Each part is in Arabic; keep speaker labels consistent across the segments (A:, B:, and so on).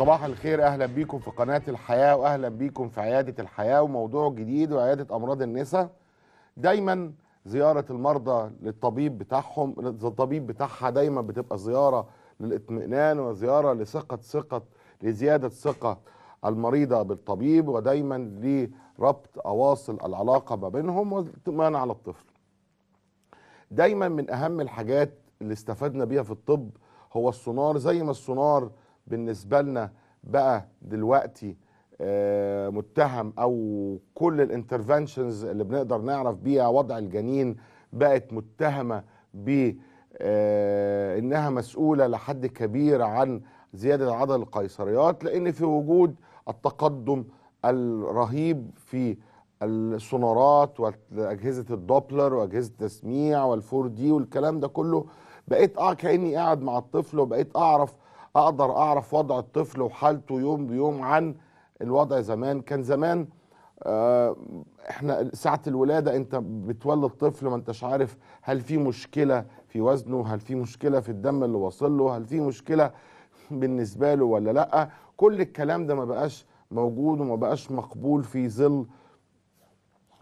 A: صباح الخير اهلا بيكم في قناه الحياه واهلا بيكم في عياده الحياه وموضوع جديد وعياده امراض النساء دايما زياره المرضى للطبيب بتاعهم للطبيب بتاعها دايما بتبقى زياره للاطمئنان وزياره لثقه ثقه لزياده ثقه المريضه بالطبيب ودايما لربط اواصل العلاقه ما بينهم والاطمئنان على الطفل. دايما من اهم الحاجات اللي استفدنا بيها في الطب هو السونار زي ما السونار بالنسبه لنا بقى دلوقتي آه، متهم او كل الانترفنشنز اللي بنقدر نعرف بيها وضع الجنين بقت متهمه ب آه، انها مسؤوله لحد كبير عن زياده عدد القيصريات لان في وجود التقدم الرهيب في السونارات واجهزه الدوبلر واجهزه التسميع والفور دي والكلام ده كله بقيت اه كاني قاعد مع الطفل وبقيت اعرف اقدر اعرف وضع الطفل وحالته يوم بيوم عن الوضع زمان كان زمان آه، احنا ساعه الولاده انت بتولد طفل ما انتش عارف هل في مشكله في وزنه هل في مشكله في الدم اللي واصل له هل في مشكله بالنسبه له ولا لا كل الكلام ده ما بقاش موجود وما بقاش مقبول في ظل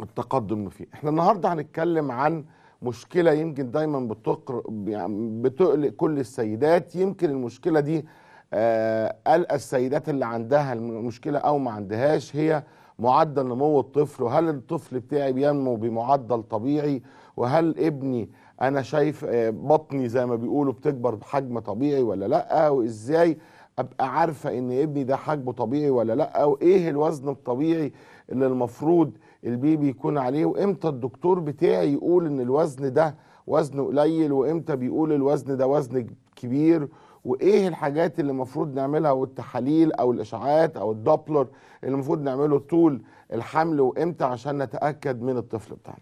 A: التقدم اللي فيه احنا النهارده هنتكلم عن مشكله يمكن دايما بتقر يعني بتقلق كل السيدات يمكن المشكله دي آه، قلق السيدات اللي عندها المشكله او ما عندهاش هي معدل نمو الطفل وهل الطفل بتاعي بينمو بمعدل طبيعي وهل ابني انا شايف آه، بطني زي ما بيقولوا بتكبر بحجم طبيعي ولا لا وازاي ابقى عارفه ان ابني ده حجمه طبيعي ولا لا وايه الوزن الطبيعي اللي المفروض البيبي يكون عليه وامتى الدكتور بتاعي يقول ان الوزن ده وزنه قليل وامتى بيقول الوزن ده وزن كبير وايه الحاجات اللي المفروض نعملها والتحاليل او الاشعاعات او الدوبلر اللي المفروض نعمله طول الحمل وامتى عشان نتاكد من الطفل بتاعنا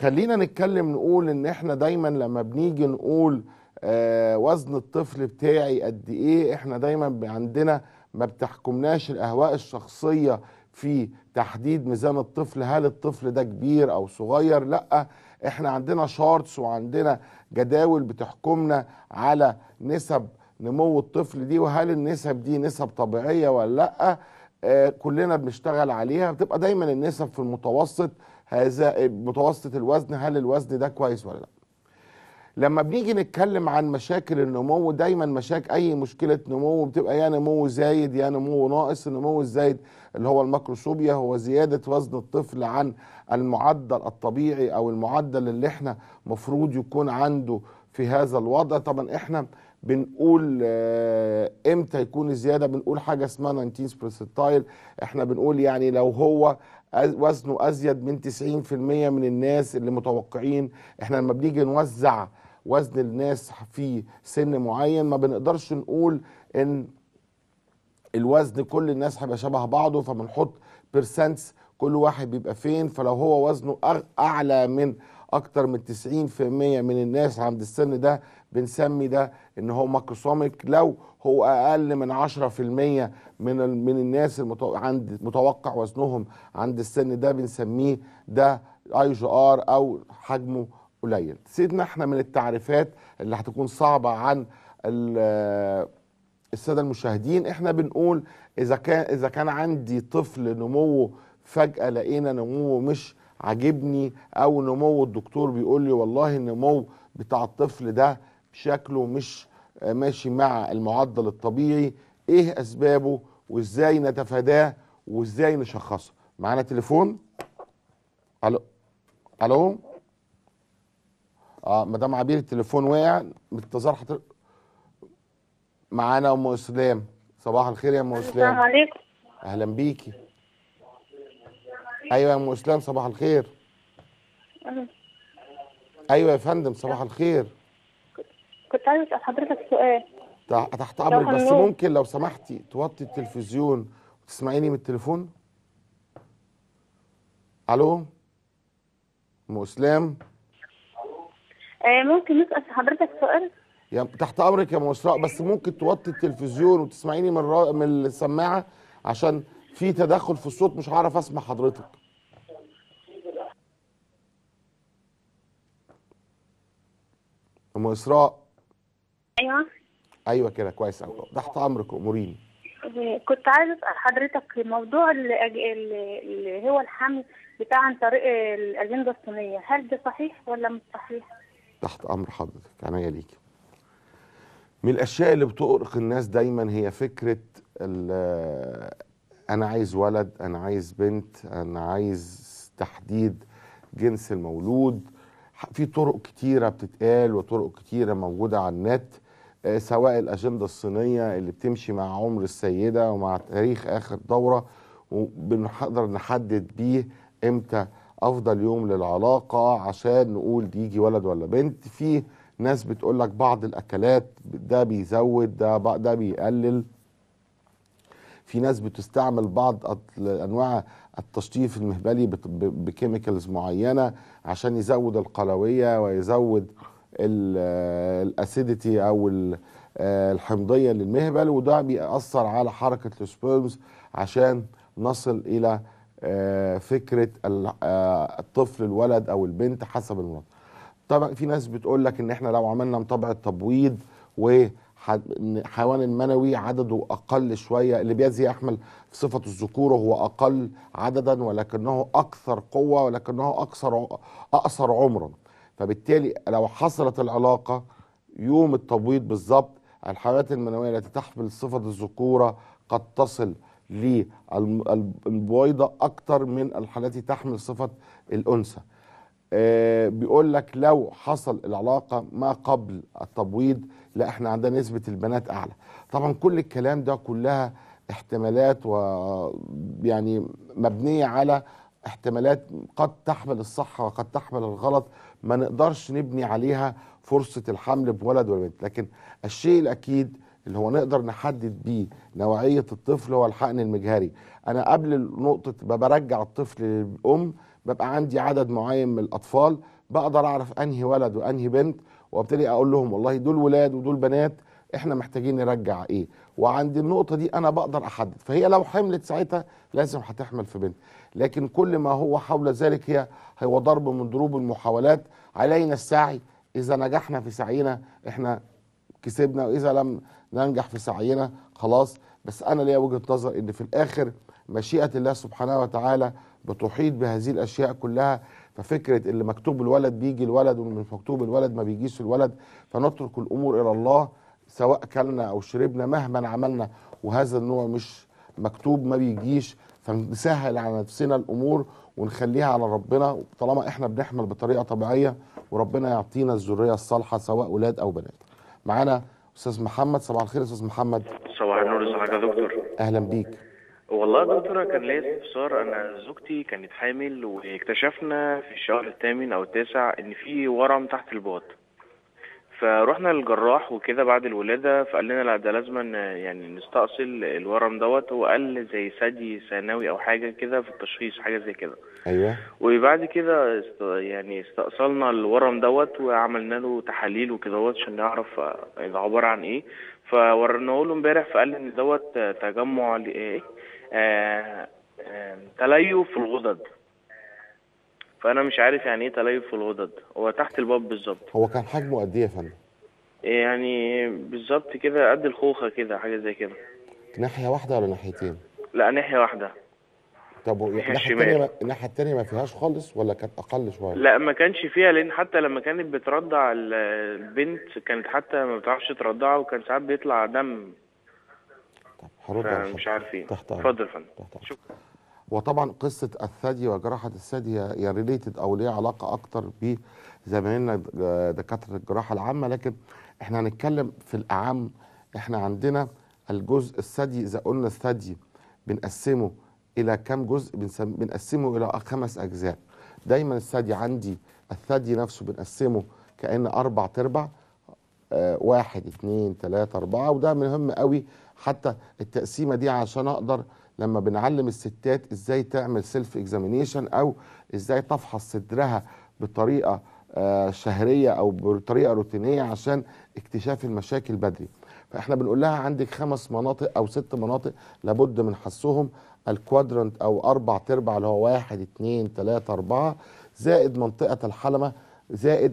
A: خلينا نتكلم نقول ان احنا دايما لما بنيجي نقول آه وزن الطفل بتاعي قد ايه احنا دايما عندنا ما بتحكمناش الاهواء الشخصيه في تحديد ميزان الطفل هل الطفل ده كبير او صغير لا احنا عندنا شارتس وعندنا جداول بتحكمنا على نسب نمو الطفل دي وهل النسب دي نسب طبيعيه ولا لا آه كلنا بنشتغل عليها بتبقى دايما النسب في المتوسط هذا متوسط الوزن هل الوزن ده كويس ولا لا لما بنيجي نتكلم عن مشاكل النمو دايما مشاكل اي مشكله نمو بتبقى يا نمو زايد يا نمو ناقص النمو الزايد اللي هو الماكروسوبيا هو زياده وزن الطفل عن المعدل الطبيعي او المعدل اللي احنا مفروض يكون عنده في هذا الوضع طبعا احنا بنقول آه، امتى يكون الزياده بنقول حاجه اسمها 19 برسنتايل احنا بنقول يعني لو هو وزنه ازيد من 90% من الناس اللي متوقعين احنا لما بنيجي نوزع وزن الناس في سن معين ما بنقدرش نقول ان الوزن كل الناس هيبقى شبه بعضه فبنحط بيرسنتس كل واحد بيبقى فين فلو هو وزنه اعلى من اكتر من 90% من الناس عند السن ده بنسمي ده ان هو ماكروسوميك لو هو اقل من 10% من من الناس عند متوقع وزنهم عند السن ده بنسميه ده اي جي ار او حجمه قليل سيدنا احنا من التعريفات اللي هتكون صعبة عن السادة المشاهدين احنا بنقول اذا كان اذا كان عندي طفل نموه فجأة لقينا نموه مش عاجبني او نمو الدكتور بيقول لي والله النمو بتاع الطفل ده شكله مش ماشي مع المعدل الطبيعي ايه اسبابه وازاي نتفاداه وازاي نشخصه معانا تليفون الو الو اه ما دام عبير التليفون وقع بالتزار حضرتك معانا ام اسلام صباح الخير يا ام اسلام السلام عليكم اهلا بيكي ايوه يا ام اسلام صباح الخير ايوه يا فندم صباح الخير
B: كنت عايز اسال حضرتك سؤال
A: تحت امرك بس ممكن لو سمحتي توطي التلفزيون وتسمعيني من التليفون الو ام اسلام
B: آه، ممكن نسأل حضرتك
A: سؤال؟ يعني تحت امرك يا مسراء بس ممكن توطي التلفزيون وتسمعيني من را... من السماعه عشان في تدخل في الصوت مش هعرف اسمع حضرتك ام اسراء ايوه ايوه كده كويس قوي تحت امرك اموريني
B: آه، كنت عايز اسال حضرتك موضوع اللي هو الحمل بتاع عن طريق الاجنده الصينيه هل ده صحيح ولا مش صحيح؟
A: تحت امر حضرتك عناية ليك من الاشياء اللي بتؤرق الناس دايما هي فكره انا عايز ولد انا عايز بنت انا عايز تحديد جنس المولود في طرق كتيرة بتتقال وطرق كتيرة موجودة على النت آه، سواء الأجندة الصينية اللي بتمشي مع عمر السيدة ومع تاريخ آخر دورة وبنقدر نحدد بيه إمتى افضل يوم للعلاقه عشان نقول دي يجي ولد ولا بنت في ناس بتقول لك بعض الاكلات ده بيزود ده ده بيقلل في ناس بتستعمل بعض انواع التشطيف المهبلي بكيميكالز معينه عشان يزود القلويه ويزود الاسيديتي او الحمضيه للمهبل وده بيأثر على حركه السبيرمز عشان نصل الى آه، فكره آه، الطفل الولد او البنت حسب المرض طبعا في ناس بتقول لك ان احنا لو عملنا مطبعه تبويض وحيوان المنوي عدده اقل شويه اللي بيزي يحمل في صفه الذكوره هو اقل عددا ولكنه اكثر قوه ولكنه اكثر اقصر عمرا فبالتالي لو حصلت العلاقه يوم التبويض بالظبط الحيوانات المنويه التي تحمل صفه الذكوره قد تصل ل البويضه اكتر من التي تحمل صفه الانثى آه، بيقول لك لو حصل العلاقه ما قبل التبويض لا احنا عندنا نسبه البنات اعلى طبعا كل الكلام ده كلها احتمالات ويعني مبنيه على احتمالات قد تحمل الصح وقد تحمل الغلط ما نقدرش نبني عليها فرصه الحمل بولد ولا بنت لكن الشيء الاكيد اللي هو نقدر نحدد بيه نوعيه الطفل هو الحقن المجهري انا قبل نقطه برجع الطفل للام ببقى عندي عدد معين من الاطفال بقدر اعرف انهي ولد وانهي بنت وابتدي اقول لهم والله دول ولاد ودول بنات احنا محتاجين نرجع ايه وعند النقطه دي انا بقدر احدد فهي لو حملت ساعتها لازم هتحمل في بنت لكن كل ما هو حول ذلك هي هو ضرب من ضروب المحاولات علينا السعي اذا نجحنا في سعينا احنا كسبنا واذا لم ننجح في سعينا خلاص بس انا ليا وجهه نظر ان في الاخر مشيئه الله سبحانه وتعالى بتحيط بهذه الاشياء كلها ففكره اللي مكتوب الولد بيجي الولد واللي مش مكتوب الولد ما بيجيش الولد فنترك الامور الى الله سواء اكلنا او شربنا مهما عملنا وهذا النوع مش مكتوب ما بيجيش فنسهل على نفسنا الامور ونخليها على ربنا طالما احنا بنحمل بطريقه طبيعيه وربنا يعطينا الذريه الصالحه سواء اولاد او بنات. معانا استاذ محمد صباح الخير استاذ محمد صباح
C: النور ازيك يا دكتور اهلا بيك والله يا دكتوره كان ليا استفسار انا زوجتي كانت حامل واكتشفنا في الشهر الثامن او التاسع ان في ورم تحت الباط فروحنا للجراح وكده بعد الولاده فقال لنا لا ده لازم يعني نستأصل الورم دوت وقال زي ثدي ثانوي او حاجه كده في التشخيص حاجه زي كده ايوه وبعد كده است... يعني استأصلنا الورم دوت وعملنا له تحاليل وكده عشان نعرف اذا عباره عن ايه فورناه له امبارح فقال لي ان دوت تجمع لايه ايه آه... آه... تليف في الغدد فانا مش عارف يعني ايه تليف في الغدد هو تحت الباب بالظبط
A: هو كان حجمه قد ايه يا فندم
C: يعني بالظبط كده قد الخوخه كده حاجه زي كده
A: ناحيه واحده ولا ناحيتين
C: لا ناحيه واحده
A: طب الناحيه الثانيه الناحيه الثانيه ما فيهاش خالص ولا كانت اقل شويه؟ لا
C: ما كانش فيها لان حتى لما كانت بترضع البنت كانت حتى ما بتعرفش ترضعها وكان ساعات بيطلع دم
A: طب هرد مش
C: عارفين اتفضل يا فندم شكرا
A: وطبعا قصه الثدي وجراحه الثدي هي ريليتد او ليها علاقه اكتر بزمايلنا دكاتره الجراحه العامه لكن احنا هنتكلم في الاعم احنا عندنا الجزء الثدي اذا قلنا الثدي بنقسمه الى كام جزء بنقسمه الى خمس اجزاء دايما الثدي عندي الثدي نفسه بنقسمه كان اربع تربع آه واحد اثنين ثلاثة اربعه وده مهم قوي حتى التقسيمه دي عشان اقدر لما بنعلم الستات ازاي تعمل سيلف اكزامينيشن او ازاي تفحص صدرها بطريقه آه شهريه او بطريقه روتينيه عشان اكتشاف المشاكل بدري فاحنا بنقول لها عندك خمس مناطق او ست مناطق لابد من حسهم الكوادرنت او اربع تربع اللي هو واحد اتنين تلاته اربعه زائد منطقه الحلمه زائد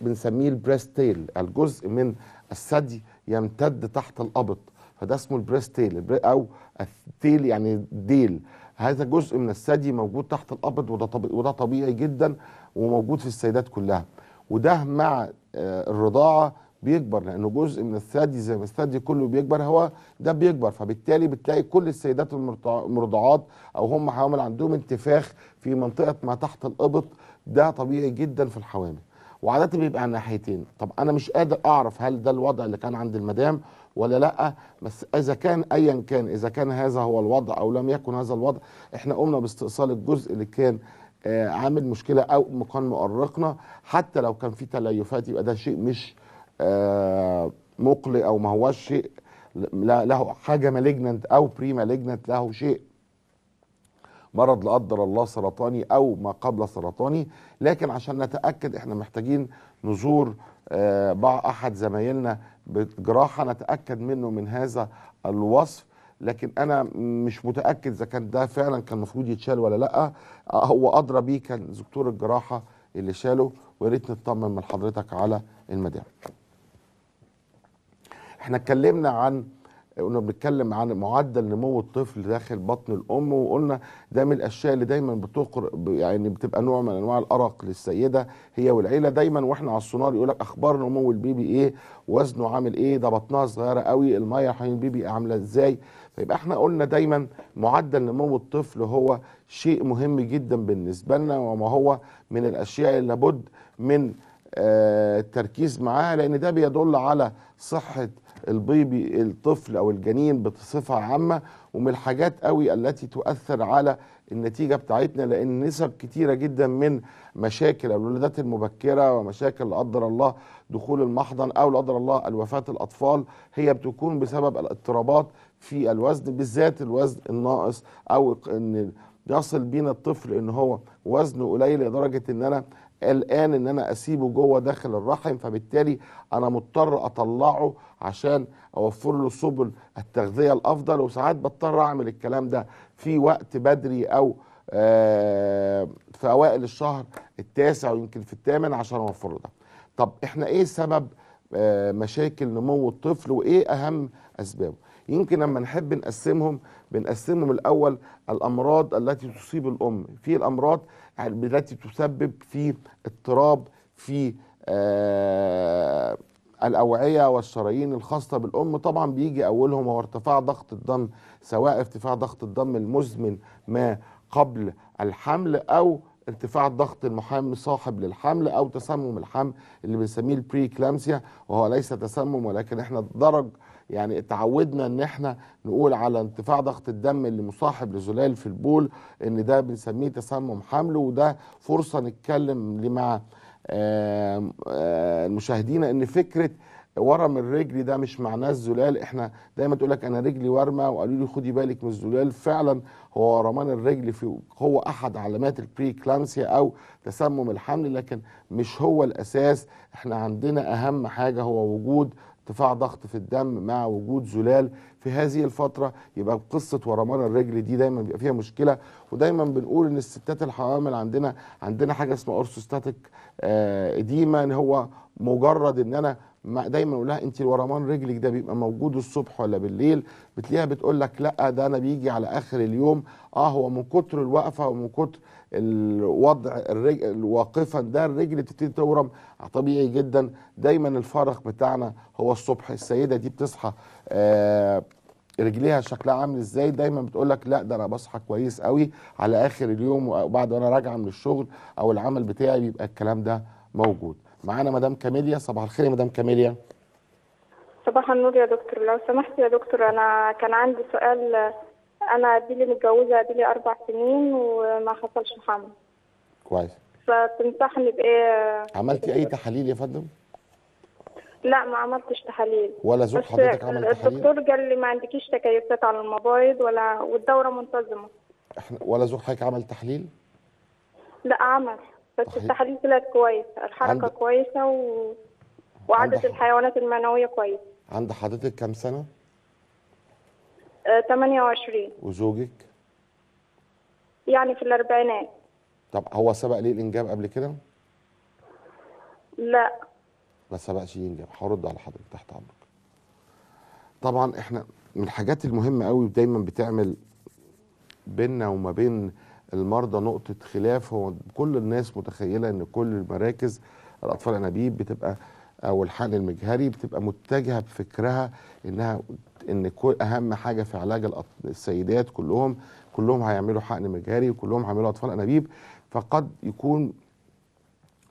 A: بنسميه البريست تيل الجزء من الثدي يمتد تحت الابط فده اسمه البريست تيل او التيل يعني الديل هذا جزء من الثدي موجود تحت الابط وده طبيعي وده طبيعي جدا وموجود في السيدات كلها وده مع آه، الرضاعه بيكبر لانه جزء من الثدي زي ما الثدي كله بيكبر هو ده بيكبر فبالتالي بتلاقي كل السيدات المرضعات او هم حوامل عندهم انتفاخ في منطقه ما تحت الابط ده طبيعي جدا في الحوامل وعاده بيبقى على ناحيتين طب انا مش قادر اعرف هل ده الوضع اللي كان عند المدام ولا لا بس اذا كان ايا كان اذا كان هذا هو الوضع او لم يكن هذا الوضع احنا قمنا باستئصال الجزء اللي كان آه، عامل مشكله او كان مؤرقنا حتى لو كان في تليفات يبقى ده شيء مش آه، مقلق او ما هوش شيء له حاجه مالجنت او بري مالجنت له شيء مرض لا قدر الله سرطاني او ما قبل سرطاني لكن عشان نتاكد احنا محتاجين نزور آه، بعض احد زمايلنا بجراحه نتاكد منه من هذا الوصف لكن انا مش متاكد اذا كان ده فعلا كان المفروض يتشال ولا لا هو ادرى بيه كان دكتور الجراحه اللي شاله ويا ريت نطمن من حضرتك على المدام احنا اتكلمنا عن كنا بنتكلم عن معدل نمو الطفل داخل بطن الام وقلنا ده من الاشياء اللي دايما بتقر يعني بتبقى نوع من انواع الارق للسيده هي والعيله دايما واحنا على السونار يقول لك اخبار نمو البيبي ايه وزنه عامل ايه ده بطنها صغيره قوي الميه حوالين البيبي إيه عامله ازاي فيبقى احنا قلنا دايما معدل نمو الطفل هو شيء مهم جدا بالنسبه لنا وما هو من الاشياء اللي لابد من آه، التركيز معاها لان ده بيدل على صحه البيبي الطفل او الجنين بصفه عامه ومن الحاجات قوي التي تؤثر على النتيجه بتاعتنا لان نسب كتيره جدا من مشاكل الولادات المبكره ومشاكل لا قدر الله دخول المحضن او لا قدر الله الوفاه الاطفال هي بتكون بسبب الاضطرابات في الوزن بالذات الوزن الناقص او ان يصل بينا الطفل ان هو وزنه قليل لدرجه ان انا قلقان ان انا اسيبه جوه داخل الرحم فبالتالي انا مضطر اطلعه عشان اوفر له سبل التغذيه الافضل وساعات بضطر اعمل الكلام ده في وقت بدري او آه، في اوائل الشهر التاسع ويمكن في الثامن عشان اوفر له ده طب احنا ايه سبب آه، مشاكل نمو الطفل وايه اهم اسبابه يمكن لما نحب نقسمهم بنقسمهم الاول الامراض التي تصيب الام في الامراض التي تسبب في اضطراب في آه الاوعيه والشرايين الخاصه بالام طبعا بيجي اولهم هو ارتفاع ضغط الدم سواء ارتفاع ضغط الدم المزمن ما قبل الحمل او ارتفاع ضغط المحام صاحب للحمل او تسمم الحمل اللي بنسميه البري كلامسيا وهو ليس تسمم ولكن احنا درج يعني اتعودنا ان احنا نقول على ارتفاع ضغط الدم اللي مصاحب لزلال في البول ان ده بنسميه تسمم حمل وده فرصه نتكلم مع المشاهدين ان فكره ورم الرجل ده مش معناه الزلال احنا دايما تقول لك انا رجلي ورمه وقالوا لي خدي بالك من الزلال فعلا هو ورمان الرجل في هو احد علامات البري كلانسيا او تسمم الحمل لكن مش هو الاساس احنا عندنا اهم حاجه هو وجود ارتفاع ضغط في الدم مع وجود زلال في هذه الفترة يبقى قصة ورمان الرجل دي دايما بيبقى فيها مشكلة ودايما بنقول ان الستات الحوامل عندنا عندنا حاجة اسمها اورثوستاتيك اديما آه، ان هو مجرد ان انا دايما اقول لها انت ورمان رجلك ده بيبقى موجود الصبح ولا بالليل بتلاقيها بتقول لك لا ده انا بيجي على اخر اليوم اه هو من كتر الوقفه ومن كتر الوضع الرجل واقفا ده الرجل بتبتدي تورم طبيعي جدا دايما الفرق بتاعنا هو الصبح السيده دي بتصحى آه رجليها شكلها عامل ازاي دايما بتقول لك لا ده انا بصحى كويس قوي على اخر اليوم وبعد وانا راجعه من الشغل او العمل بتاعي بيبقى الكلام ده موجود معانا مدام كاميليا صباح الخير يا مدام كاميليا
B: صباح النور يا دكتور لو سمحت يا دكتور انا كان عندي سؤال انا دي متجوزه دي لي اربع سنين وما حصلش حمل كويس فتنصحني بايه عملتي اي
A: تحاليل يا فندم
B: لا ما عملتش تحاليل ولا زوج حضرتك عمل تحاليل الدكتور قال لي ما عندكيش تكيفات على المبايض ولا والدوره منتظمه
A: احنا ولا زوج حضرتك عمل تحليل
B: لا عمل بس التحاليل طلعت كويس الحركه عند... كويسه و... وعدد الحيوانات المنويه كويس
A: عند حضرتك كام سنه؟
B: آه 28 وزوجك؟ يعني في الاربعينات
A: طب هو سبق ليه الانجاب قبل كده؟ لا ما سبقش ينجب هرد على حضرتك تحت امرك طبعا احنا من الحاجات المهمه قوي دايما بتعمل بيننا وما بين المرضى نقطه خلاف هو كل الناس متخيله ان كل المراكز الاطفال انابيب بتبقى او الحقن المجهري بتبقى متجهه بفكرها انها ان اهم حاجه في علاج السيدات كلهم كلهم هيعملوا حقن مجهري وكلهم هيعملوا اطفال انابيب فقد يكون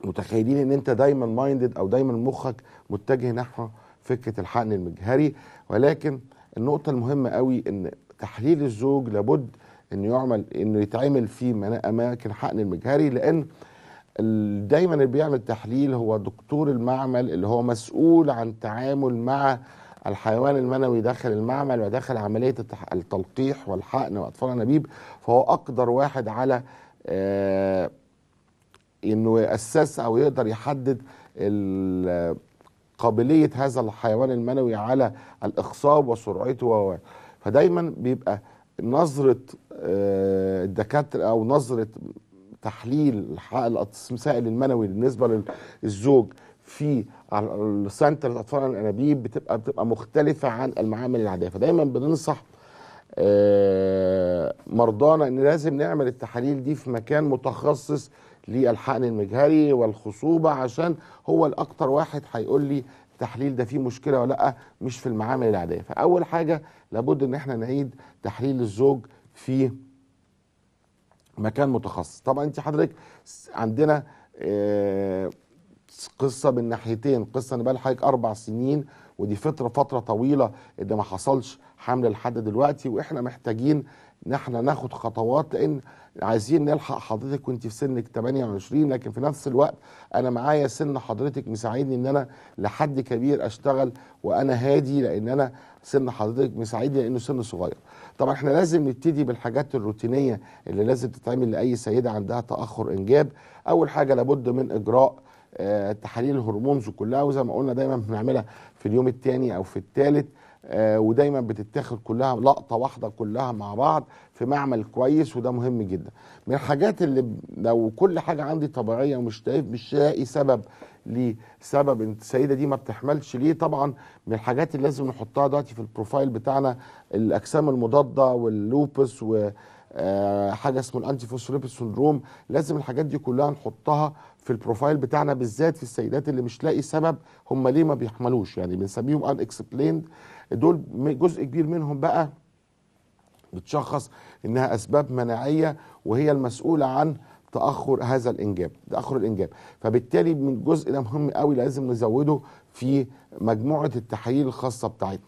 A: متخيلين ان انت دايما مايندد او دايما مخك متجه نحو فكره الحقن المجهري ولكن النقطه المهمه قوي ان تحليل الزوج لابد انه يعمل انه يتعمل في اماكن حقن المجهري لان دايما اللي بيعمل تحليل هو دكتور المعمل اللي هو مسؤول عن التعامل مع الحيوان المنوي داخل المعمل وداخل عملية التلقيح والحقن وأطفال النبيب فهو أقدر واحد على آه إنه يأسس أو يقدر يحدد قابلية هذا الحيوان المنوي على الإخصاب وسرعته و فدايما بيبقى نظره آه، الدكاتره او نظره تحليل السائل المنوي بالنسبه للزوج في السنتر الاطفال الانابيب بتبقى بتبقى مختلفه عن المعامل العاديه فدايما بننصح آه، مرضانا ان لازم نعمل التحاليل دي في مكان متخصص للحقن المجهري والخصوبه عشان هو الاكثر واحد هيقول لي التحليل ده فيه مشكله ولا لا مش في المعامل العاديه فاول حاجه لابد ان احنا نعيد تحليل الزوج في مكان متخصص طبعا انت حضرتك عندنا آه قصه من ناحيتين قصه ان بقى لحضرتك اربع سنين ودي فتره فتره طويله اذا ما حصلش حمل لحد دلوقتي واحنا محتاجين ان احنا ناخد خطوات لان عايزين نلحق حضرتك وانت في سنك 28 لكن في نفس الوقت انا معايا سن حضرتك مساعدني ان انا لحد كبير اشتغل وانا هادي لان انا سن حضرتك مساعدني لانه سن صغير. طبعا احنا لازم نبتدي بالحاجات الروتينيه اللي لازم تتعمل لاي سيده عندها تاخر انجاب. اول حاجه لابد من اجراء آه، تحاليل الهرمونز كلها وزي ما قلنا دايما بنعملها في اليوم الثاني او في الثالث آه، ودايما بتتاخد كلها لقطه واحده كلها مع بعض في معمل كويس وده مهم جدا من الحاجات اللي لو كل حاجه عندي طبيعيه ومش شايف مش لاقي سبب ليه سبب ان السيده دي ما بتحملش ليه طبعا من الحاجات اللي لازم نحطها دلوقتي في البروفايل بتاعنا الاجسام المضاده واللوبس و آه، حاجه اسمه الانتي فوسفوليبيد سندروم لازم الحاجات دي كلها نحطها في البروفايل بتاعنا بالذات في السيدات اللي مش لاقي سبب هم ليه ما بيحملوش يعني بنسميهم ان اكسبليند دول جزء كبير منهم بقى بتشخص انها اسباب مناعيه وهي المسؤوله عن تاخر هذا الانجاب تاخر الانجاب فبالتالي من الجزء ده مهم قوي لازم نزوده في مجموعه التحاليل الخاصه بتاعتنا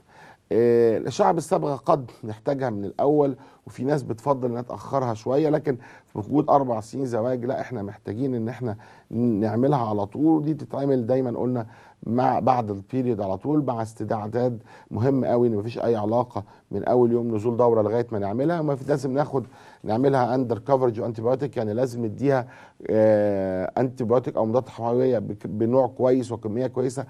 A: آه، الشعب بالصبغه قد نحتاجها من الاول وفي ناس بتفضل انها تاخرها شويه لكن في وجود اربع سنين زواج لا احنا محتاجين ان احنا نعملها على طول ودي بتتعمل دايما قلنا مع بعد البيريد على طول مع استعداد مهم قوي ان مفيش اي علاقه من اول يوم نزول دوره لغايه ما نعملها في لازم ناخد نعملها اندر كفرج وانتي بايوتيك يعني لازم نديها انتي آه، بايوتيك او مضادات حيويه بنوع كويس وكميه كويسه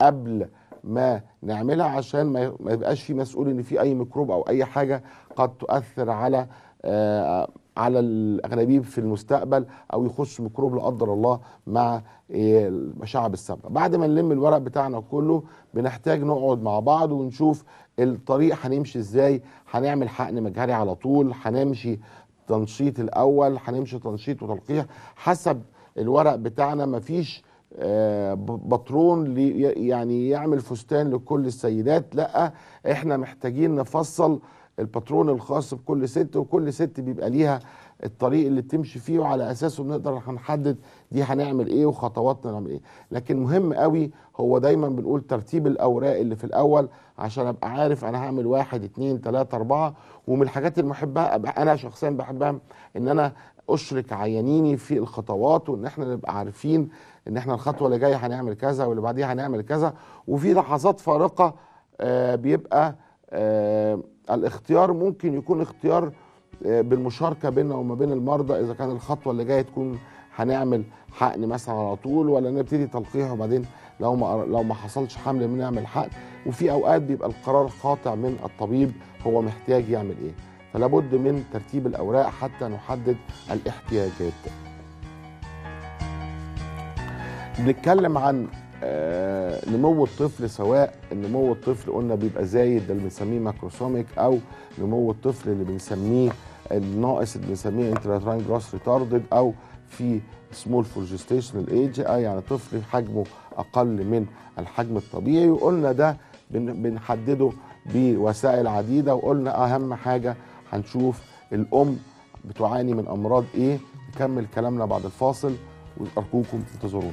A: قبل ما نعملها عشان ما يبقاش في مسؤول ان في اي ميكروب او اي حاجه قد تؤثر على آه، على الانابيب في المستقبل او يخش ميكروب لا قدر الله مع المشاعب آه، السابقه بعد ما نلم الورق بتاعنا كله بنحتاج نقعد مع بعض ونشوف الطريق هنمشي ازاي هنعمل حقن مجهري على طول هنمشي تنشيط الاول هنمشي تنشيط وتلقيح حسب الورق بتاعنا مفيش آه، بطرون يعني يعمل فستان لكل السيدات لا احنا محتاجين نفصل الباترون الخاص بكل ست وكل ست بيبقى ليها الطريق اللي بتمشي فيه وعلى اساسه بنقدر هنحدد دي هنعمل ايه وخطواتنا نعمل ايه لكن مهم قوي هو دايما بنقول ترتيب الاوراق اللي في الاول عشان ابقى عارف انا هعمل واحد اتنين تلاته اربعه ومن الحاجات المحبه انا شخصيا بحبها ان انا اشرك عيانيني في الخطوات وان احنا نبقى عارفين ان احنا الخطوه اللي جايه هنعمل كذا واللي بعديها هنعمل كذا وفي لحظات فارقه آه، بيبقى آه، الاختيار ممكن يكون اختيار آه، بالمشاركه بيننا وما بين المرضى اذا كان الخطوه اللي جايه تكون هنعمل حقن مثلا على طول ولا نبتدي تلقيح وبعدين لو ما لو ما حصلش حمل بنعمل حقن وفي اوقات بيبقى القرار خاطئ من الطبيب هو محتاج يعمل ايه فلا بد من ترتيب الاوراق حتى نحدد الاحتياجات بنتكلم عن آه، نمو الطفل سواء نمو الطفل قلنا بيبقى زايد ده اللي بنسميه ماكروسوميك او نمو الطفل اللي بنسميه الناقص اللي بنسميه انتراتران جراس ريتاردد او في سمول فور جيستيشنال ايج يعني طفل حجمه اقل من الحجم الطبيعي وقلنا ده بنحدده بوسائل عديده وقلنا اهم حاجه هنشوف الام بتعاني من امراض ايه نكمل كلامنا بعد الفاصل وارجوكم انتظرونا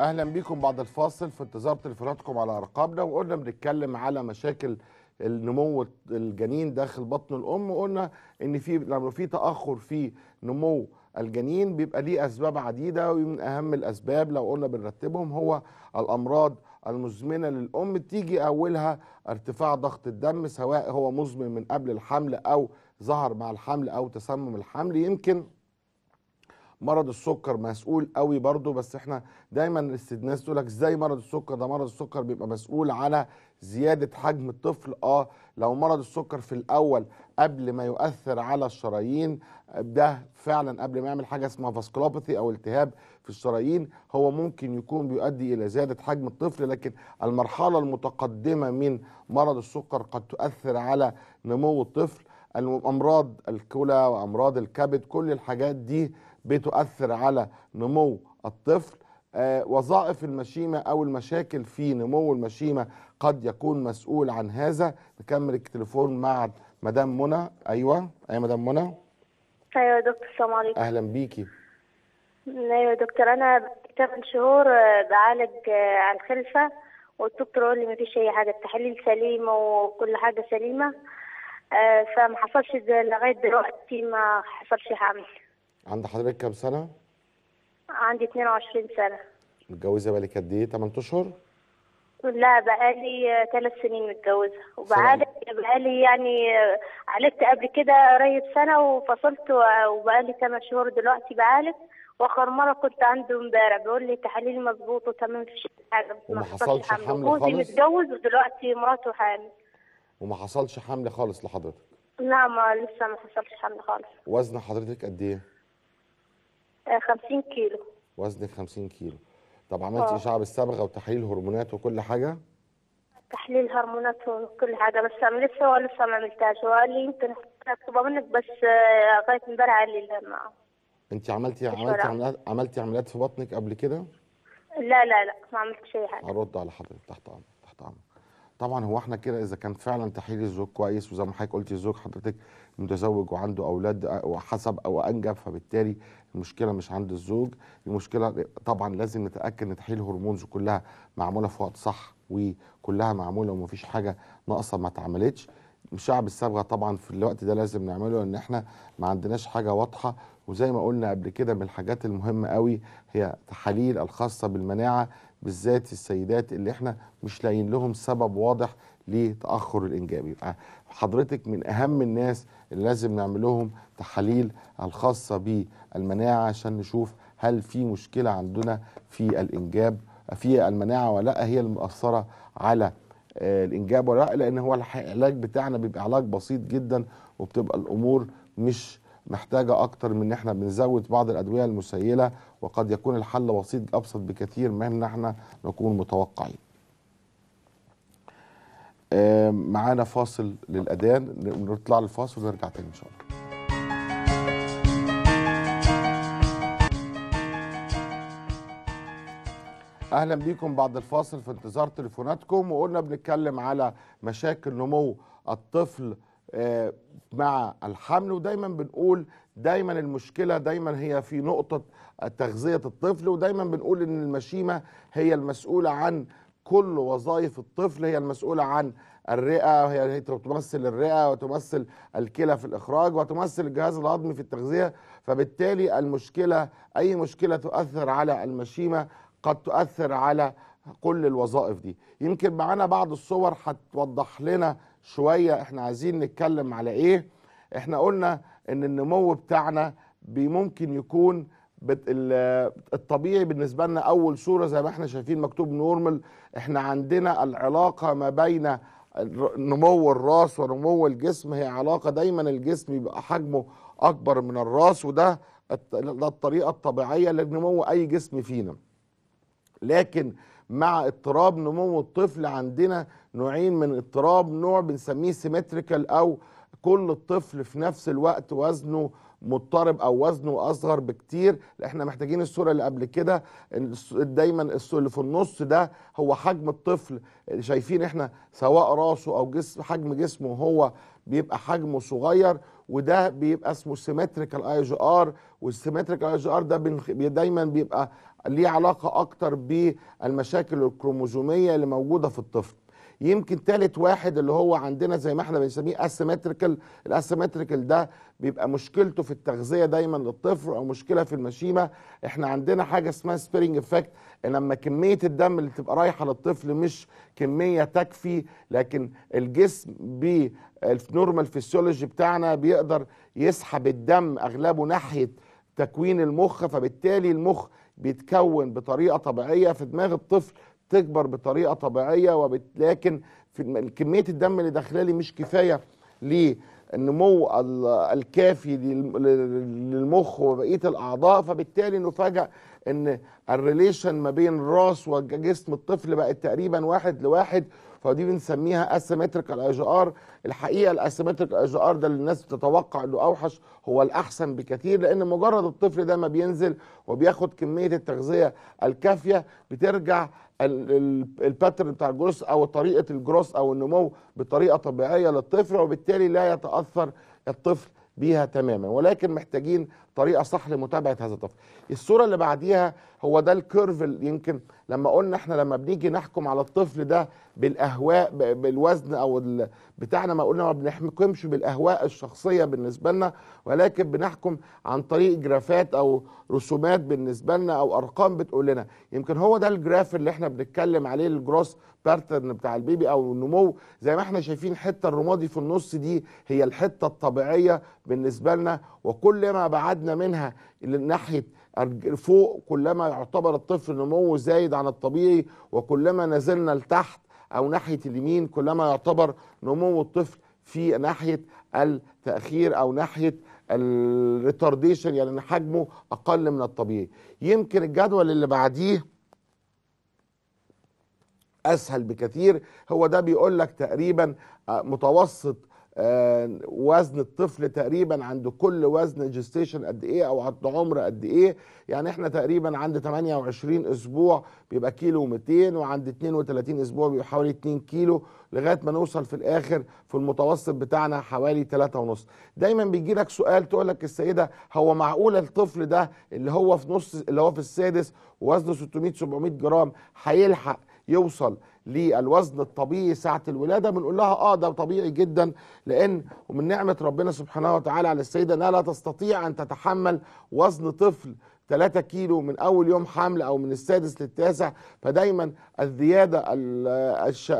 A: اهلا بيكم بعد الفاصل في انتظار تليفوناتكم على ارقامنا وقلنا بنتكلم على مشاكل النمو الجنين داخل بطن الام وقلنا ان في لما في تاخر في نمو الجنين بيبقى ليه أسباب عديدة ومن أهم الأسباب لو قلنا بنرتبهم هو الأمراض المزمنة للأم تيجي أولها ارتفاع ضغط الدم سواء هو مزمن من قبل الحمل أو ظهر مع الحمل أو تسمم الحمل يمكن مرض السكر مسؤول قوي برضو بس احنا دايما الناس تقول لك ازاي مرض السكر ده مرض السكر بيبقى مسؤول على زياده حجم الطفل اه لو مرض السكر في الاول قبل ما يؤثر على الشرايين ده فعلا قبل ما يعمل حاجه اسمها فاسكلوباثي او التهاب في الشرايين هو ممكن يكون بيؤدي الى زياده حجم الطفل لكن المرحله المتقدمه من مرض السكر قد تؤثر على نمو الطفل امراض الكلى وامراض الكبد كل الحاجات دي بتؤثر على نمو الطفل آه، وظائف المشيمة أو المشاكل في نمو المشيمة قد يكون مسؤول عن هذا نكمل التليفون مع مدام منى أيوة أي مدام منى
B: أيوة يا دكتور السلام عليكم
A: أهلا بيكي
B: أيوة يا دكتور أنا ثمان شهور آه، بعالج آه، على الخلفة والدكتور قال لي مفيش أي حاجة التحاليل سليمة وكل حاجة سليمة فما حصلش لغاية دلوقتي ما حصلش حمل
A: عند حضرتك كام سنه
B: عندي 22 سنه
A: متجوزه بقالك قد ايه 8 اشهر
B: لا بقالي ثلاث سنين متجوزه وبعالج بقالي يعني عالجت قبل كده قريب سنه وفصلت وبقالي ثمان شهور دلوقتي بعالج واخر مره كنت عنده امبارح بيقول لي تحاليل مظبوطه وتمام مفيش حاجه
A: وما حصلش حمل, خالص جوزي متجوز
B: ودلوقتي مراته حامل
A: وما حصلش حمل خالص لحضرتك
B: لا ما لسه ما حصلش حمل خالص
A: وزن حضرتك قد ايه؟
B: 50 كيلو
A: وزنك 50 كيلو طب عملتي آه. اشعه بالصبغه وتحليل هرمونات وكل حاجه
B: تحليل هرمونات وكل حاجه بس انا لسه لسه ما عملتهاش وقال لي يمكن مطلوبه منك بس لغايه آه، امبارح قال لي لا
A: انت عملتي عملتي عمليات عملتي عمليات في بطنك قبل كده؟
B: لا لا لا ما عملتش اي حاجه
A: هرد على حضرتك تحت امرك تحت امرك طبعا هو احنا كده اذا كان فعلا تحليل الزوج كويس وزي ما حضرتك قلتي الزوج حضرتك متزوج وعنده اولاد وحسب او انجب فبالتالي المشكله مش عند الزوج المشكله طبعا لازم نتاكد ان تحليل هرمونز كلها معموله في وقت صح وكلها معموله ومفيش حاجه ناقصه ما اتعملتش الشعب الصبغه طبعا في الوقت ده لازم نعمله ان احنا ما عندناش حاجه واضحه وزي ما قلنا قبل كده من الحاجات المهمه قوي هي تحاليل الخاصه بالمناعه بالذات السيدات اللي احنا مش لاقيين لهم سبب واضح لتاخر الانجاب يبقى حضرتك من اهم الناس اللي لازم نعمل لهم تحاليل الخاصه بالمناعه عشان نشوف هل في مشكله عندنا في الانجاب في المناعه ولا لا هي المؤثره على آه، الانجاب ولا لا لان هو العلاج بتاعنا بيبقى علاج بسيط جدا وبتبقى الامور مش محتاجه اكتر من ان احنا بنزود بعض الادويه المسيله وقد يكون الحل بسيط ابسط بكثير من ان احنا نكون متوقعين آه، معانا فاصل للاذان نطلع للفاصل ونرجع تاني ان شاء الله اهلا بيكم بعد الفاصل في انتظار تليفوناتكم وقلنا بنتكلم على مشاكل نمو الطفل آه، مع الحمل ودايما بنقول دايما المشكله دايما هي في نقطه تغذيه الطفل ودايما بنقول ان المشيمه هي المسؤوله عن كل وظائف الطفل هي المسؤولة عن الرئة وهي تمثل الرئة وتمثل الكلى في الإخراج وتمثل الجهاز الهضمي في التغذية فبالتالي المشكلة أي مشكلة تؤثر على المشيمة قد تؤثر على كل الوظائف دي يمكن معانا بعض الصور هتوضح لنا شوية احنا عايزين نتكلم على ايه احنا قلنا ان النمو بتاعنا ممكن يكون بت... الطبيعي بالنسبه لنا اول صوره زي ما احنا شايفين مكتوب نورمال احنا عندنا العلاقه ما بين نمو الراس ونمو الجسم هي علاقه دايما الجسم يبقى حجمه اكبر من الراس وده ده الطريقه الطبيعيه لنمو اي جسم فينا لكن مع اضطراب نمو الطفل عندنا نوعين من اضطراب نوع بنسميه سيمتريكال او كل الطفل في نفس الوقت وزنه مضطرب او وزنه اصغر بكتير احنا محتاجين الصوره اللي قبل كده دايما اللي في النص ده هو حجم الطفل شايفين احنا سواء راسه او جسم حجم جسمه هو بيبقى حجمه صغير وده بيبقى اسمه سيمتريكال اي جي ار والسيمتريكال اي جي ار ده دايما بيبقى ليه علاقه اكتر بالمشاكل الكروموزوميه اللي موجوده في الطفل يمكن ثالث واحد اللي هو عندنا زي ما احنا بنسميه اسيمتريكال الاسيمتريكال ده بيبقى مشكلته في التغذيه دايما للطفل او مشكله في المشيمه احنا عندنا حاجه اسمها سبيرنج افكت لما كميه الدم اللي تبقى رايحه للطفل مش كميه تكفي لكن الجسم بالنورمال فيسيولوجي بتاعنا بيقدر يسحب الدم اغلبه ناحيه تكوين المخ فبالتالي المخ بيتكون بطريقه طبيعيه في دماغ الطفل تكبر بطريقه طبيعيه وبت... لكن في كميه الدم اللي داخله لي مش كفايه للنمو الكافي للمخ وبقيه الاعضاء فبالتالي نفاجئ ان الريليشن ما بين الراس وجسم الطفل بقت تقريبا واحد لواحد فدي بنسميها اسيمتريكال اي جي ار الحقيقه الاسيمتريكال اي جي ار ده اللي الناس بتتوقع انه اوحش هو الاحسن بكثير لان مجرد الطفل ده ما بينزل وبياخد كميه التغذيه الكافيه بترجع الباترن بتاع الجروس او طريقه الجروس او النمو بطريقه طبيعيه للطفل وبالتالي لا يتاثر الطفل بيها تماما ولكن محتاجين طريقه صح لمتابعه هذا الطفل الصوره اللي بعديها هو ده الكيرف يمكن لما قلنا احنا لما بنيجي نحكم على الطفل ده بالاهواء بالوزن او بتاعنا ما قلنا ما بنحكمش بالاهواء الشخصيه بالنسبه لنا ولكن بنحكم عن طريق جرافات او رسومات بالنسبه لنا او ارقام بتقول لنا يمكن هو ده الجراف اللي احنا بنتكلم عليه الجروس باترن بتاع البيبي او النمو زي ما احنا شايفين الحته الرمادي في النص دي هي الحته الطبيعيه بالنسبه لنا وكل ما بعدنا منها ناحية فوق كلما يعتبر الطفل نموه زايد عن الطبيعي وكلما نزلنا لتحت أو ناحية اليمين كلما يعتبر نمو الطفل في ناحية التأخير أو ناحية الريتارديشن يعني ان حجمه اقل من الطبيعي يمكن الجدول اللي بعديه اسهل بكثير هو ده بيقول لك تقريبا آه، متوسط آه، وزن الطفل تقريبا عند كل وزن جستيشن قد ايه او عند عمر قد ايه يعني احنا تقريبا عند 28 اسبوع بيبقى كيلو و200 وعند 32 اسبوع بيبقى حوالي 2 كيلو لغايه ما نوصل في الاخر في المتوسط بتاعنا حوالي 3 ونص دايما بيجي لك سؤال تقول لك السيده هو معقول الطفل ده اللي هو في نص اللي هو في السادس وزنه 600 700 جرام هيلحق يوصل للوزن الطبيعي ساعة الولادة بنقول لها اه ده طبيعي جدا لان ومن نعمة ربنا سبحانه وتعالى على السيدة انها لا تستطيع ان تتحمل وزن طفل 3 كيلو من اول يوم حمل او من السادس للتاسع فدايما الزياده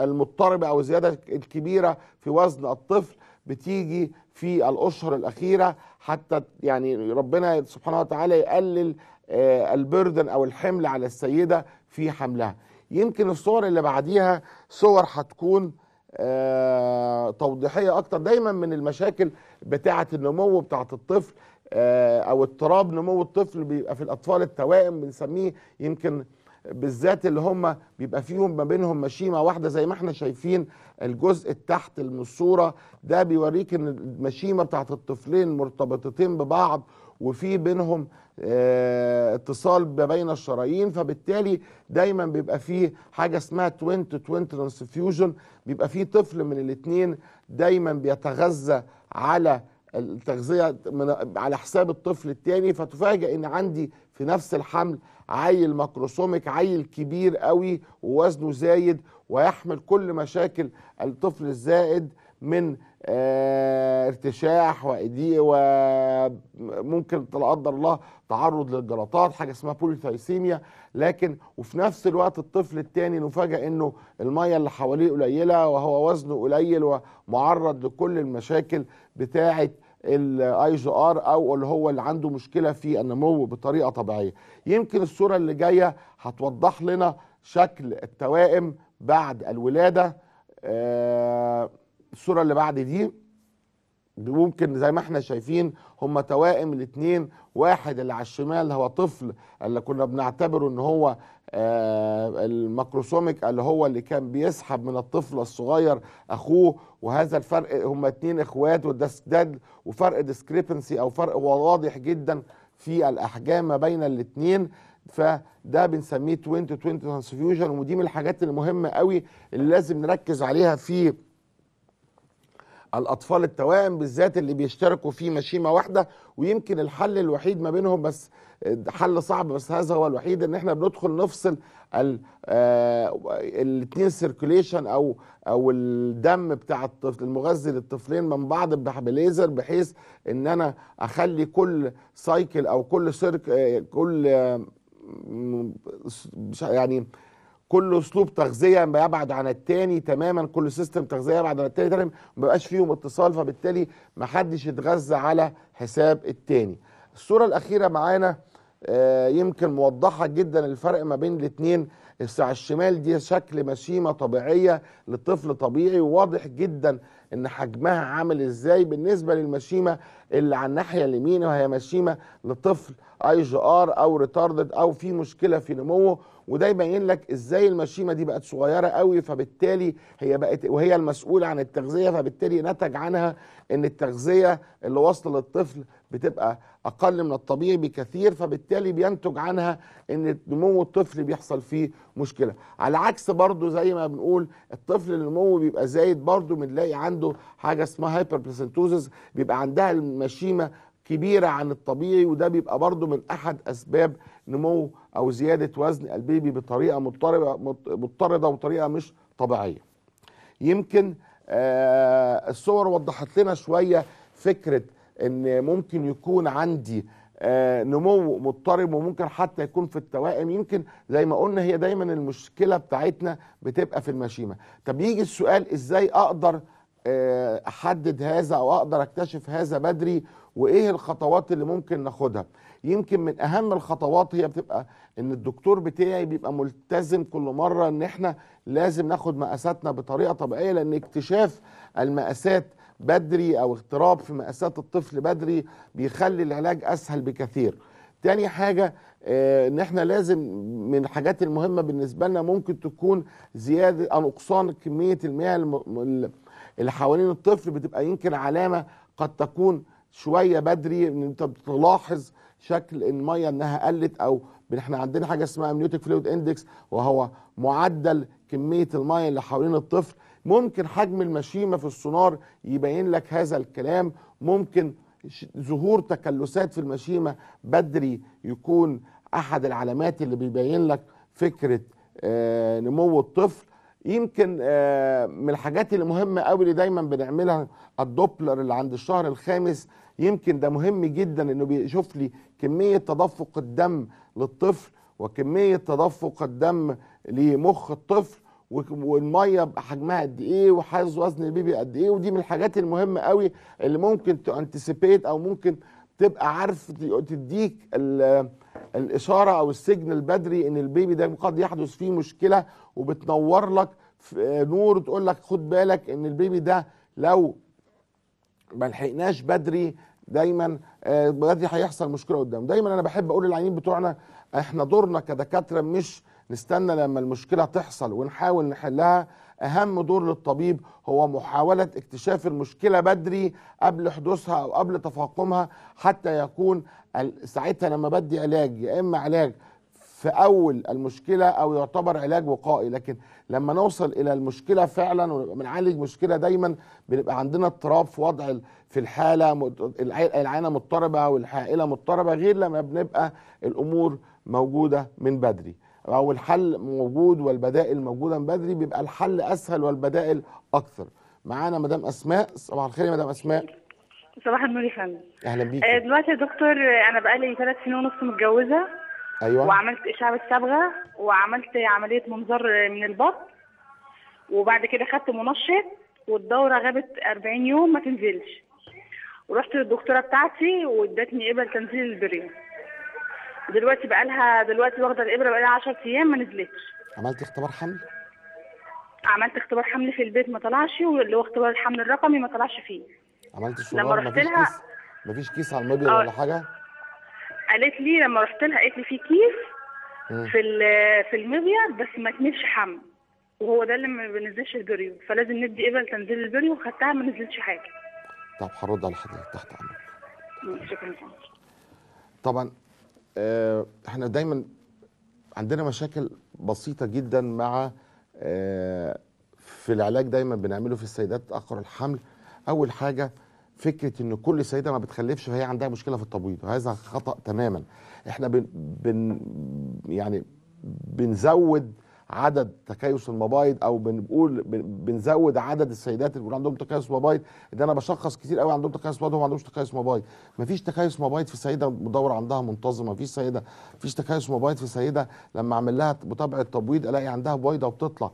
A: المضطربه او الزياده الكبيره في وزن الطفل بتيجي في الاشهر الاخيره حتى يعني ربنا سبحانه وتعالى يقلل آه، البردن او الحمل على السيده في حملها يمكن الصور اللي بعديها صور هتكون آه توضيحيه اكتر دايما من المشاكل بتاعه النمو بتاعه الطفل آه او اضطراب نمو الطفل بيبقى في الاطفال التوائم بنسميه يمكن بالذات اللي هم بيبقى فيهم ما بينهم مشيمه واحده زي ما احنا شايفين الجزء التحت من الصوره ده بيوريك ان المشيمه بتاعت الطفلين مرتبطتين ببعض وفي بينهم آه، اتصال ما بين الشرايين فبالتالي دايما بيبقى فيه حاجه اسمها توين تو توين ترانسفيوجن بيبقى فيه طفل من الاثنين دايما بيتغذى على التغذيه على حساب الطفل الثاني فتفاجئ ان عندي في نفس الحمل عيل ماكروسوميك عيل كبير قوي ووزنه زايد ويحمل كل مشاكل الطفل الزائد من آه، ارتشاح وإيدي وممكن لا قدر الله تعرض للجلطات حاجه اسمها بوليثايسيميا لكن وفي نفس الوقت الطفل الثاني نفاجئ انه الميه اللي حواليه قليله وهو وزنه قليل ومعرض لكل المشاكل بتاعه الاي جي ار او اللي هو اللي عنده مشكله في النمو بطريقه طبيعيه يمكن الصوره اللي جايه هتوضح لنا شكل التوائم بعد الولاده آه الصوره اللي بعد دي ممكن زي ما احنا شايفين هم توائم الاثنين واحد اللي على الشمال هو طفل اللي كنا بنعتبره ان هو آه، الميكروسوميك الماكروسوميك اللي هو اللي كان بيسحب من الطفل الصغير اخوه وهذا الفرق هم اتنين اخوات وده وفرق ديسكريبنسي او فرق واضح جدا في الاحجام ما بين الاثنين فده بنسميه 20 20 ترانسفيوجن ودي من الحاجات المهمه قوي اللي لازم نركز عليها في الاطفال التوائم بالذات اللي بيشتركوا في مشيمه واحده ويمكن الحل الوحيد ما بينهم بس آه، حل صعب بس هذا هو الوحيد ان احنا بندخل نفصل آه، الاثنين سيركوليشن او او الدم بتاع الطفل المغذي للطفلين من بعض بليزر بحيث ان انا اخلي كل سايكل او كل سيرك آه، كل يعني كل اسلوب تغذيه بيبعد عن التاني تماما كل سيستم تغذيه يبعد عن التاني تماما ما بقاش فيهم اتصال فبالتالي ما حدش يتغذى على حساب التاني الصوره الاخيره معانا آه، يمكن موضحه جدا الفرق ما بين الاثنين الساعة الشمال دي شكل مشيمة طبيعية لطفل طبيعي وواضح جدا ان حجمها عامل ازاي بالنسبة للمشيمة اللي على الناحية اليمين وهي مشيمة لطفل اي جي ار او ريتاردد او في مشكلة في نموه وده يبين لك ازاي المشيمه دي بقت صغيره قوي فبالتالي هي بقت وهي المسؤوله عن التغذيه فبالتالي نتج عنها ان التغذيه اللي واصله للطفل بتبقى اقل من الطبيعي بكثير فبالتالي بينتج عنها ان نمو الطفل بيحصل فيه مشكله على عكس برضه زي ما بنقول الطفل اللي نموه بيبقى زايد برضه بنلاقي عنده حاجه اسمها هايبربلاسنتوزس بيبقى عندها المشيمه كبيره عن الطبيعي وده بيبقى برضه من احد اسباب نمو او زياده وزن البيبي بطريقه مضطربه مضطرده وطريقه مش طبيعيه يمكن آه الصور وضحت لنا شويه فكره ان ممكن يكون عندي آه نمو مضطرب وممكن حتى يكون في التوائم يمكن زي ما قلنا هي دايما المشكله بتاعتنا بتبقى في المشيمه طب يجي السؤال ازاي اقدر آه، احدد هذا او اقدر اكتشف هذا بدري وايه الخطوات اللي ممكن ناخدها يمكن من اهم الخطوات هي بتبقى ان الدكتور بتاعي بيبقى ملتزم كل مره ان احنا لازم ناخد مقاساتنا بطريقه طبيعيه لان اكتشاف المقاسات بدري او اضطراب في مقاسات الطفل بدري بيخلي العلاج اسهل بكثير تاني حاجه آه، ان احنا لازم من الحاجات المهمه بالنسبه لنا ممكن تكون زياده او نقصان كميه المياه اللي حوالين الطفل بتبقى يمكن علامه قد تكون شويه بدري ان انت بتلاحظ شكل الميه انها قلت او احنا عندنا حاجه اسمها امنيوتيك فلويد اندكس وهو معدل كميه الميه اللي حوالين الطفل ممكن حجم المشيمه في السونار يبين لك هذا الكلام ممكن ظهور تكلسات في المشيمه بدري يكون احد العلامات اللي بيبين لك فكره آه، نمو الطفل يمكن آه، من الحاجات المهمه قوي اللي دايما بنعملها الدوبلر اللي عند الشهر الخامس يمكن ده مهم جدا انه بيشوف لي كميه تدفق الدم للطفل وكميه تدفق الدم لمخ الطفل والميه بحجمها قد ايه وحيز وزن البيبي قد ايه ودي من الحاجات المهمه قوي اللي ممكن تانتسيبيت او ممكن تبقى عارف تديك الاشاره او السجن البدري ان البيبي ده قد يحدث فيه مشكله وبتنور لك نور تقول لك خد بالك ان البيبي ده لو ما لحقناش بدري دايما آه، الذي هيحصل مشكله قدام دايما انا بحب اقول للعينين بتوعنا احنا دورنا كدكاتره مش نستنى لما المشكله تحصل ونحاول نحلها اهم دور للطبيب هو محاوله اكتشاف المشكله بدري قبل حدوثها او قبل تفاقمها حتى يكون ساعتها لما بدي علاج يا اما علاج في اول المشكله او يعتبر علاج وقائي لكن لما نوصل الى المشكله فعلا ونبقى بنعالج مشكله دايما بنبقى عندنا اضطراب في وضع في الحاله العينه مضطربه والحائله مضطربه غير لما بنبقى الامور موجوده من بدري او الحل موجود والبدائل موجوده من بدري بيبقى الحل اسهل والبدائل اكثر معانا مدام اسماء صباح الخير يا مدام اسماء
C: صباح
B: النور يا فندم اهلا بيك آه، دلوقتي يا دكتور انا بقالي ثلاث سنين ونص متجوزه ايوه وعملت اشعه الصبغه وعملت عمليه منظار من البطن وبعد كده خدت منشط والدوره غابت 40 يوم ما تنزلش ورحت للدكتوره بتاعتي وادتني ابره تنزيل البريون دلوقتي بقى لها دلوقتي واخده الابره بقى لها 10 ايام ما نزلتش
A: عملت اختبار حمل
B: عملت اختبار حمل في البيت ما طلعش واللي هو اختبار الحمل الرقمي ما طلعش فيه
A: عملت شعور لما رحت لها مفيش كيس على المبيض آه. ولا حاجه
B: قالت لي لما رحت لها قالت لي في كيس في في المبيض بس ما تنزلش حمل وهو ده اللي ما بينزلش البريو فلازم ندي ابل تنزيل البريو وخدتها ما نزلتش حاجه
A: طب هرد على حضرتك تحت
B: امرك شكرا
A: طبعا آه، احنا دايما عندنا مشاكل بسيطه جدا مع آه، في العلاج دايما بنعمله في السيدات تاخر الحمل اول حاجه فكره ان كل سيده ما بتخلفش فهي عندها مشكله في التبويض هذا خطا تماما احنا بن, بن يعني بنزود عدد تكيس المبايض او بنقول بنزود عدد السيدات اللي عندهم تكيس مبايض ده انا بشخص كتير قوي عندهم تكيس مبايض وما عندهمش تكيس مبايض مفيش تكيس مبايض في سيده مدوره عندها منتظمه مفيش سيده مفيش تكيس مبايض في سيده لما اعمل لها متابعه تبويض الاقي عندها بويضه وبتطلع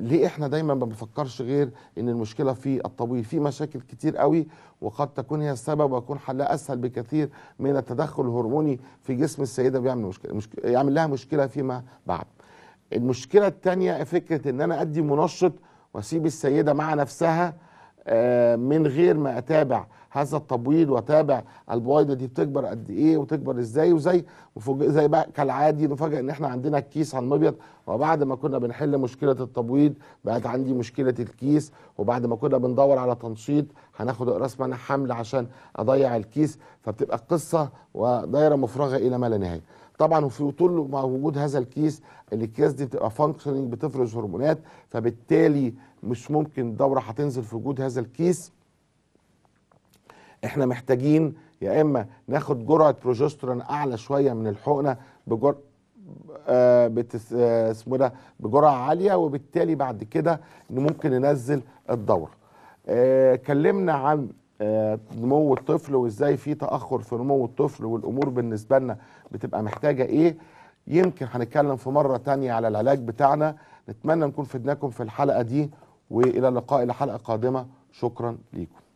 A: ليه احنا دايما ما بنفكرش غير ان المشكله في الطويل في مشاكل كتير قوي وقد تكون هي السبب ويكون حلها اسهل بكثير من التدخل الهرموني في جسم السيده بيعمل مشكله مشك... يعمل لها مشكله فيما بعد المشكله الثانيه فكره ان انا ادي منشط واسيب السيده مع نفسها آه، من غير ما اتابع هذا التبويض وتابع البويضه دي بتكبر قد ايه وتكبر ازاي وزي زي بقى كالعادي نفاجئ ان احنا عندنا الكيس على المبيض وبعد ما كنا بنحل مشكله التبويض بقت عندي مشكله الكيس وبعد ما كنا بندور على تنشيط هناخد راس معنى حمل عشان اضيع الكيس فبتبقى قصه ودايره مفرغه الى ما لا نهايه طبعا وفي طول مع وجود هذا الكيس الكيس دي بتبقى فانكشننج بتفرز هرمونات فبالتالي مش ممكن دوره هتنزل في وجود هذا الكيس احنا محتاجين يا اما ناخد جرعه بروجسترون اعلى شويه من الحقنه بجرعه آه، آه، اسمه ده بجرعه عاليه وبالتالي بعد كده ممكن ننزل الدوره آه كلمنا عن آه نمو الطفل وازاي في تاخر في نمو الطفل والامور بالنسبه لنا بتبقى محتاجه ايه يمكن هنتكلم في مره تانية على العلاج بتاعنا نتمنى نكون فدناكم في الحلقه دي والى اللقاء الى حلقه قادمه شكرا ليكم